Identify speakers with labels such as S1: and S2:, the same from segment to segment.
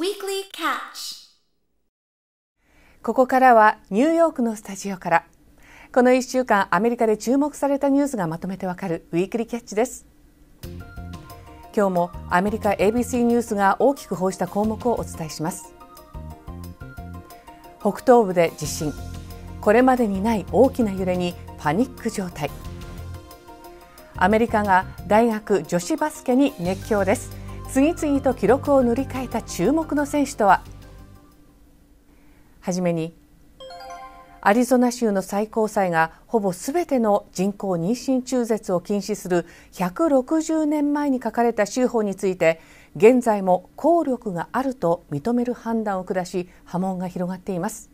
S1: Weekly Catch ここからはニューヨークのスタジオからこの1週間アメリカで注目されたニュースがまとめてわかるウィークリーキャッチです今日もアメリカ ABC ニュースが大きく報じた項目をお伝えします北東部で地震これまでにない大きな揺れにパニック状態アメリカが大学女子バスケに熱狂です次々と記録を塗り替えた注目の選手とははじめにアリゾナ州の最高裁がほぼすべての人工妊娠中絶を禁止する160年前に書かれた州法について現在も効力があると認める判断を下し波紋が広がっています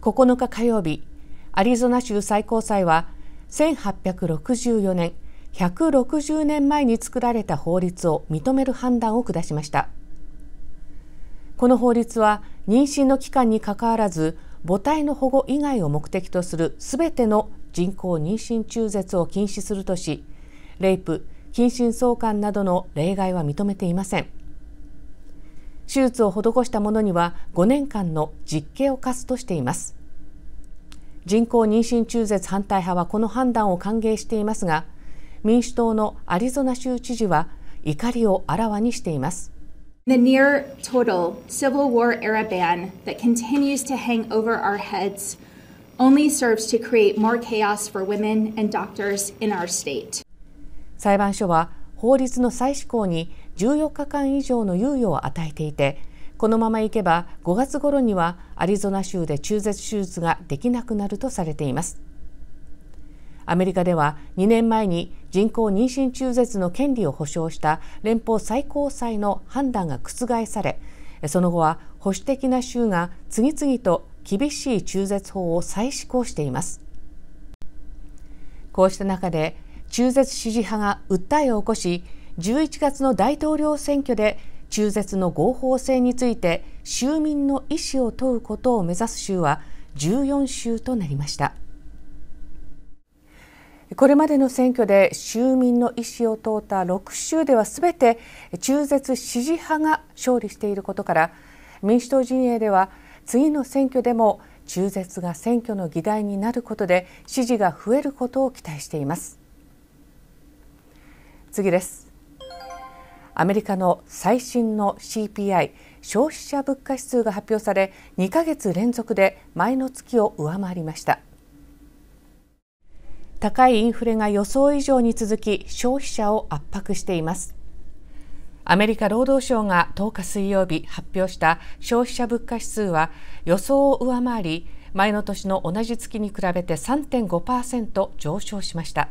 S1: 9日火曜日アリゾナ州最高裁は1864年160年前に作られた法律を認める判断を下しましたこの法律は妊娠の期間にかかわらず母体の保護以外を目的とするすべての人工妊娠中絶を禁止するとしレイプ近親相関などの例外は認めていません手術を施した者には5年間の実刑を課すとしています人工妊娠中絶反対派はこの判断を歓迎していますが民主党のアリゾナ州知事は怒りをあらわにしています。The near total civil war era ban that continues to hang over our heads only serves to create more chaos for women and doctors in our state. 裁判所は法律の再施行に14日間以上の猶予を与えていて、このままいけば5月頃にはアリゾナ州で中絶手術ができなくなるとされています。アメリカでは2年前に人工妊娠中絶の権利を保障した連邦最高裁の判断が覆されその後は保守的な州が次々と厳しい中絶法を再施行していますこうした中で中絶支持派が訴えを起こし11月の大統領選挙で中絶の合法性について州民の意思を問うことを目指す州は14州となりました。これまでの選挙で州民の意思を問うた6州ではすべて中絶支持派が勝利していることから民主党陣営では次の選挙でも中絶が選挙の議題になることで支持が増えることを期待しています次ですアメリカの最新の CPI 消費者物価指数が発表され2ヶ月連続で前の月を上回りました高いインフレが予想以上に続き消費者を圧迫していますアメリカ労働省が10日水曜日発表した消費者物価指数は予想を上回り前の年の同じ月に比べて3.5%上昇しました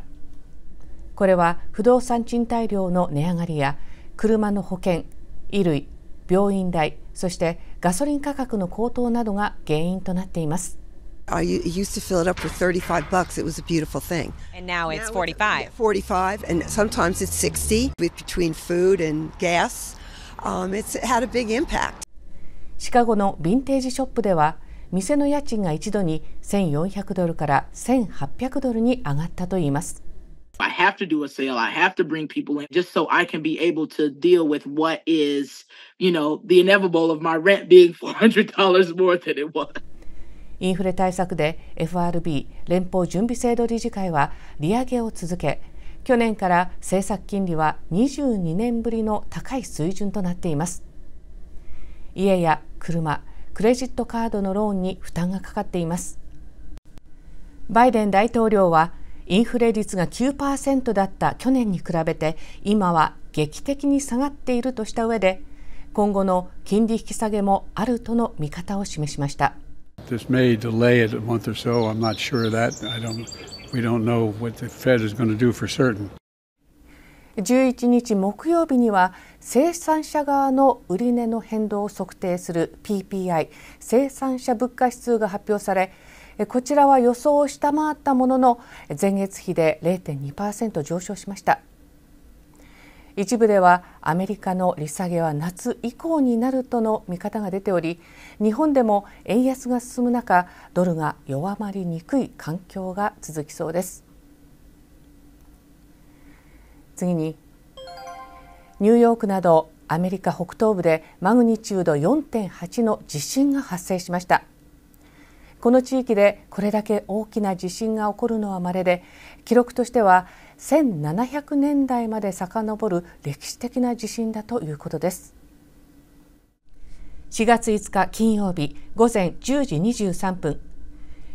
S1: これは不動産賃貸料の値上がりや車の保険、衣類、病院代そしてガソリン価格の高騰などが原因となっています I used to fill it up for 35 bucks. It was a beautiful thing. And now it's now 45. It's 45, and sometimes it's 60 with between food and gas. Um, it's had a big impact. シカゴのヴィンテージショップでは店の家賃が一度に1400ドルから1800ドルに上がったといいます。I have to do a sale. I have to bring people in just so I can be able to deal with what is, you know, the inevitable of my rent being $400 more than it was. インフレ対策で FRB 連邦準備制度理事会は利上げを続け去年から政策金利は22年ぶりの高い水準となっています家や車クレジットカードのローンに負担がかかっていますバイデン大統領はインフレ率が9%だった去年に比べて今は劇的に下がっているとした上で今後の金利引き下げもあるとの見方を示しました。This may delay it a month or so. I'm not sure of that. I don't, we don't know what the Fed is going to do for certain. 11日木曜日には生産者側の売値の変動を測定する PPI 生産者物価指数が発表されこちらは予想を下回ったものの前月比で0.2%上昇しました。一部ではアメリカの利下げは夏以降になるとの見方が出ており日本でも円安が進む中ドルが弱まりにくい環境が続きそうです次にニューヨークなどアメリカ北東部でマグニチュード4.8の地震が発生しましたこの地域でこれだけ大きな地震が起こるのは稀で記録としては1700年代まで遡る歴史的な地震だということです4月5日金曜日午前10時23分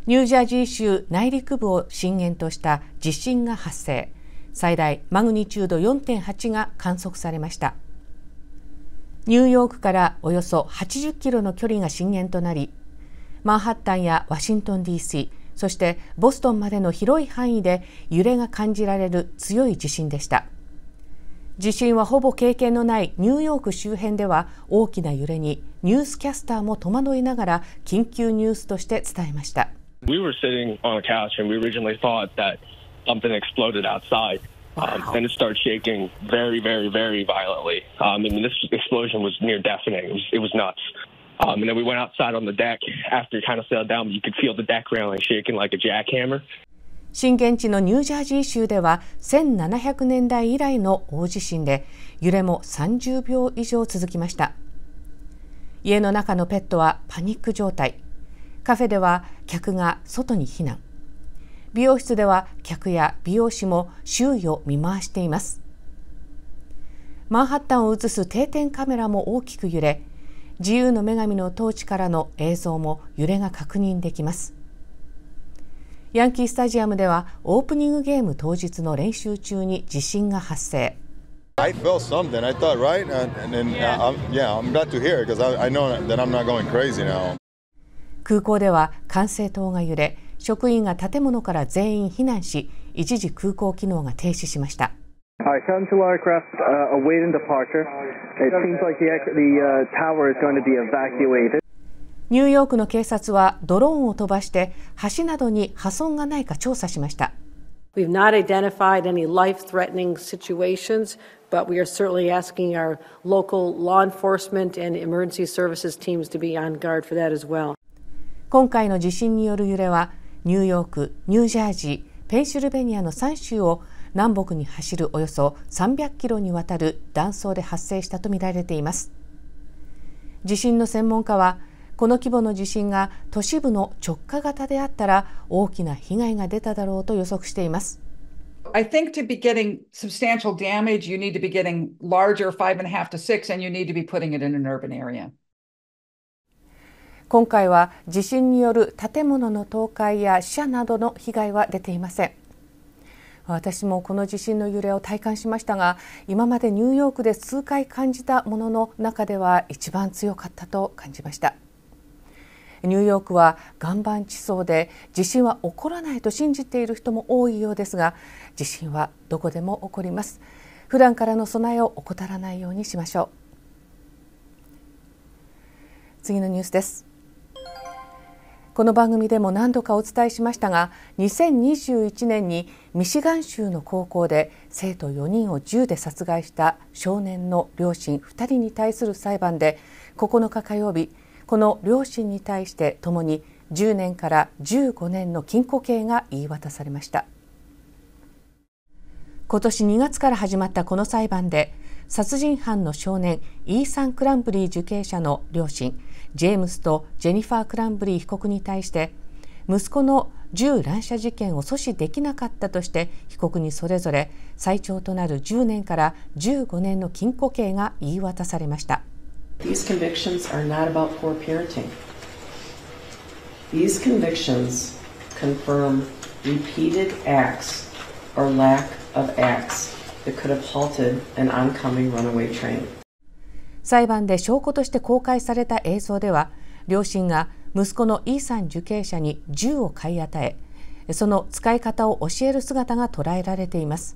S1: ニュージャージー州内陸部を震源とした地震が発生最大マグニチュード4.8が観測されましたニューヨークからおよそ80キロの距離が震源となりマンハッタンやワシントン DC そしてボストンまでの広い範囲で揺れが感じられる強い地震でした地震はほぼ経験のないニューヨーク周辺では大きな揺れにニュースキャスターも戸惑いながら緊急ニュースとして伝えました。We were sitting on a couch and we originally thought that something exploded outside. Um, and it started shaking very, very, very violently. Um, I mean, this explosion was near deafening. It was, it was nuts. Um, and then we went outside on the deck after it kind of settled down. You could feel the deck railing shaking like a jackhammer. 震源地のニュージャージー州では1700年代以来の大地震で揺れも30秒以上続きました家の中のペットはパニック状態カフェでは客が外に避難美容室では客や美容師も周囲を見回していますマンハッタンを映す定点カメラも大きく揺れ自由の女神の統治からの映像も揺れが確認できますヤンキースタジアムではオープニングゲーム当日の練習中に地震が発生 I felt something. I thought, right? And, and, and yeah. I'm, yeah, I'm glad to hear because I, I know that I'm not going crazy now. 空港では管制塔が揺れ、職員が建物から全員避難し、一時空港機能が停止しました。All right, Continental aircraft uh, awaiting departure. It seems like the, the uh, tower is going to be evacuated. ニューヨークの警察はドローンを飛ばして橋などに破損がないか調査しました。We've not identified any life threatening situations, but we are certainly asking our local law enforcement and emergency services teams to be on guard for that as well. 今回の地震による揺れはニューヨーク、ニュージャージー、ペンシルベニアの3州を南北に走るおよそ3 0キロにわたる断層で発生したとみられています地震の専門家はこの規模の地震が都市部の直下型であったら大きな被害が出ただろうと予測しています今回は地震による建物の倒壊や死者などの被害は出ていません。私もこの地震の揺れを体感しましたが今までニューヨークで数回感じたものの中では一番強かったと感じましたニューヨークは岩盤地層で地震は起こらないと信じている人も多いようですが地震はどこでも起こります普段からの備えを怠らないようにしましょう次のニュースですこの番組でも何度かお伝えしましたが2021年にミシガン州の高校で生徒4人を銃で殺害した少年の両親2人に対する裁判で9日火曜日この両親に対してともに10年から15年の禁錮刑が言い渡されました今年2月から始まったこの裁判で殺人犯の少年イーサン・クランプリー受刑者の両親ジェームスとジェニファー・クランブリー被告に対して息子の銃乱射事件を阻止できなかったとして被告にそれぞれ最長となる10年から15年の禁錮刑が言い渡されました。These convictions are not about poor parenting. These convictions confirm repeated acts or lack of acts that could have halted an oncoming runaway train. 裁判で証拠として公開された映像では両親が息子の E さん受刑者に銃を買い与えその使い方を教える姿が捉えられています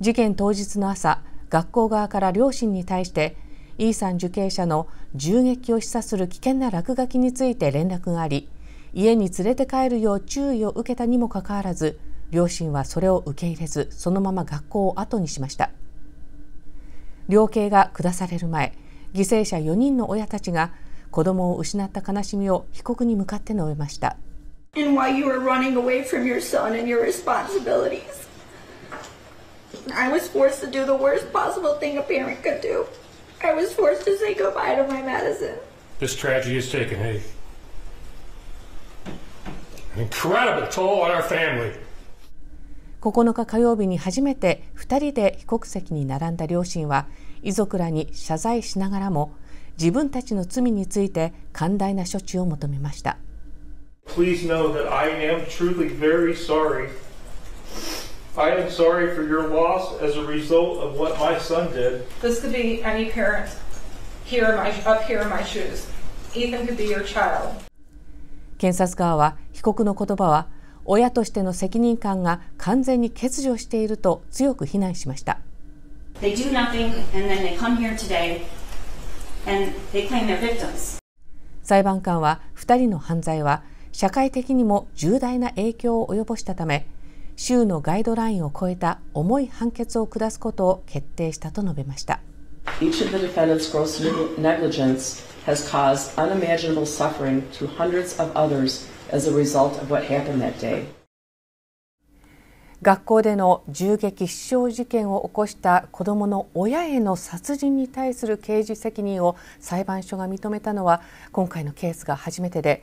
S1: 事件当日の朝学校側から両親に対して E さん受刑者の銃撃を示唆する危険な落書きについて連絡があり家に連れて帰るよう注意を受けたにもかかわらず両親はそれを受け入れずそのまま学校を後にしました。量刑が下される前犠牲者4人の親たちが子供を失った悲しみを被告に向かって述べました。And why you were running away from your son and your responsibilities. I was forced to do the worst possible thing a parent could do. I was forced to say goodbye to my medicine. This tragedy has taken a, an incredible toll on our family. 9日火曜日に初めて2人で被告席に並んだ両親は遺族らに謝罪しながらも自分たちの罪について寛大な処置を求めました。Please know that I am truly very sorry. I am sorry for your loss as a result of what my son did. This could be any parent here in my, up here in my shoes. Ethan could be your child. 検察側は被告の言葉は親としての責任感が完全に欠如していると強く非難しました。裁判官は2人の犯罪は社会的にも重大な影響を及ぼしたため州のガイドラインを超えた重い判決を下すことを決定したと述べました。Each of the as a result of what happened that day. 学校での銃撃死傷事件を起こした子どもの親への殺人に対する刑事責任を裁判所が認めたのは今回のケースが初めてで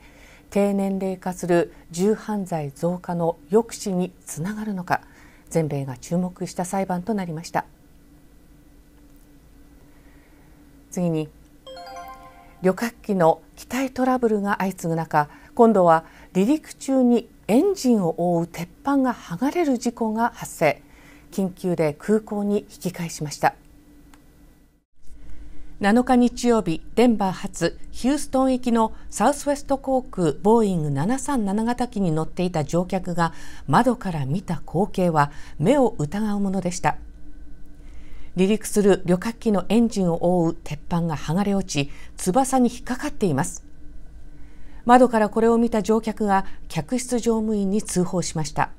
S1: 低年齢化する銃犯罪増加の抑止につながるのか全米が注目した裁判となりました次に旅客機の機体トラブルが相次ぐ中今度は離陸中にエンジンを覆う鉄板が剥がれる事故が発生緊急で空港に引き返しました7日日曜日デンバー発ヒューストン行きのサウスウェスト航空ボーイング737型機に乗っていた乗客が窓から見た光景は目を疑うものでした離陸する旅客機のエンジンを覆う鉄板が剥がれ落ち翼に引っかかっています窓からこれを見た乗客が客室乗務員に通報しました。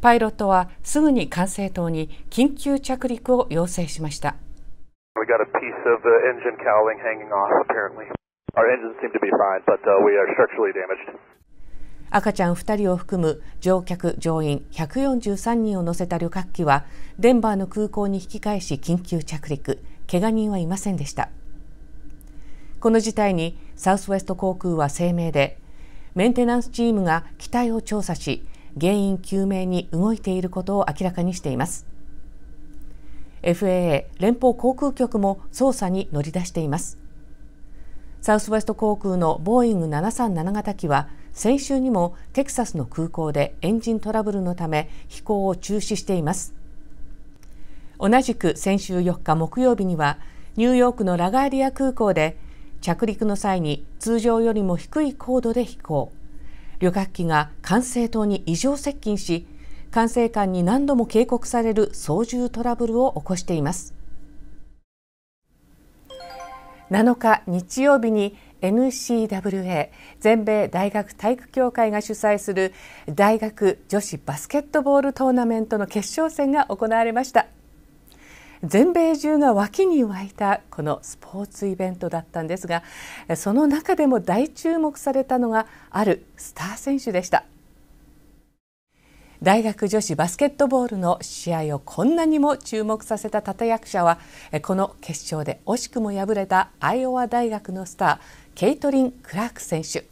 S1: パイロットはすぐに管制塔に緊急着陸を要請しました。赤ちゃん2人を含む乗客・乗員143人を乗せた旅客機はデンバーの空港に引き返し緊急着陸。怪我人はいませんでしたこの事態にサウスウェスト航空は声明でメンテナンスチームが機体を調査し原因究明に動いていることを明らかにしています FAA 連邦航空局も捜査に乗り出していますサウスウェスト航空のボーイング737型機は先週にもテキサスの空港でエンジントラブルのため飛行を中止しています同じく先週4日木曜日にはニューヨークのラガーディア空港で着陸の際に通常よりも低い高度で飛行旅客機が管制塔に異常接近し管制官に何度も警告される操縦トラブルを起こしています7日日曜日に NCWA 全米大学体育協会が主催する大学女子バスケットボールトーナメントの決勝戦が行われました。全米中が脇に沸いたこのスポーツイベントだったんですがその中でも大注目されたのがあるスター選手でした大学女子バスケットボールの試合をこんなにも注目させた立役者はこの決勝で惜しくも敗れたアイオワ大学のスターケイトリン・クラーク選手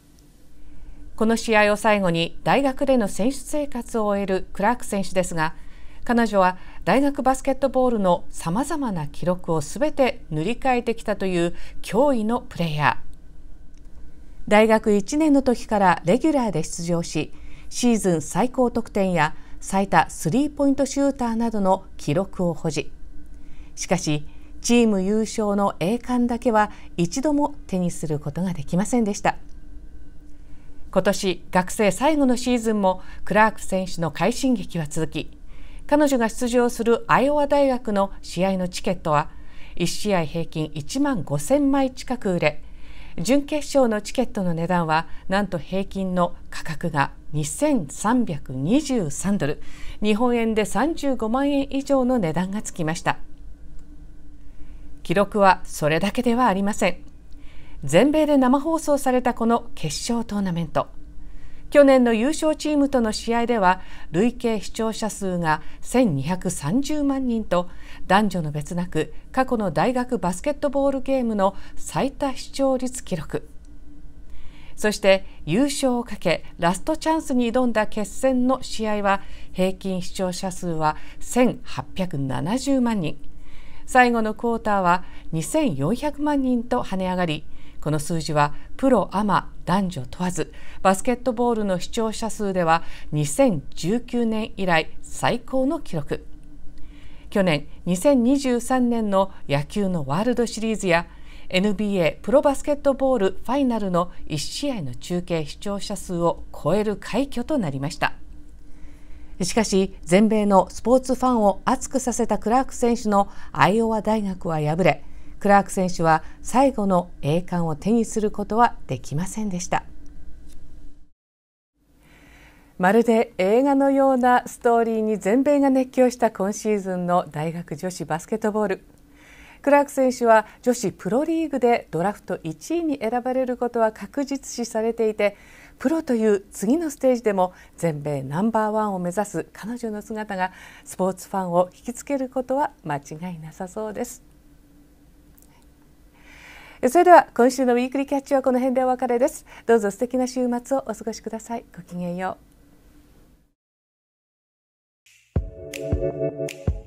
S1: この試合を最後に大学での選手生活を終えるクラーク選手ですが彼女は大学バスケットボールのさまざまな記録をすべて塗り替えてきたという驚異のプレーヤー大学1年の時からレギュラーで出場しシーズン最高得点や最多スリーポイントシューターなどの記録を保持しかしチーム優勝の栄冠だけは一度も手にすることができませんでした今年学生最後のシーズンもクラーク選手の快進撃は続き彼女が出場するアイオワ大学の試合のチケットは1試合平均1万5000枚近く売れ準決勝のチケットの値段はなんと平均の価格が2323ドル日本円で35万円以上の値段がつきました記録はそれだけではありません全米で生放送されたこの決勝トーナメント去年の優勝チームとの試合では累計視聴者数が1230万人と男女の別なく過去の大学バスケットボールゲームの最多視聴率記録そして優勝をかけラストチャンスに挑んだ決戦の試合は平均視聴者数は1870万人最後のクォーターは2400万人と跳ね上がりこの数字はプロアマ男女問わずバスケットボールの視聴者数では2019年以来最高の記録去年2023年の野球のワールドシリーズや NBA プロバスケットボールファイナルの1試合の中継視聴者数を超える快挙となりましたしかし全米のスポーツファンを熱くさせたクラーク選手のアイオワ大学は敗れクラーク選手は最後の栄冠を手にすることはできませんでしたまるで映画のようなストーリーに全米が熱狂した今シーズンの大学女子バスケットボールクラーク選手は女子プロリーグでドラフト1位に選ばれることは確実視されていてプロという次のステージでも全米ナンバーワンを目指す彼女の姿がスポーツファンを引きつけることは間違いなさそうです。それでは今週のウィークリーキャッチはこの辺でお別れですどうぞ素敵な週末をお過ごしくださいごきげんよう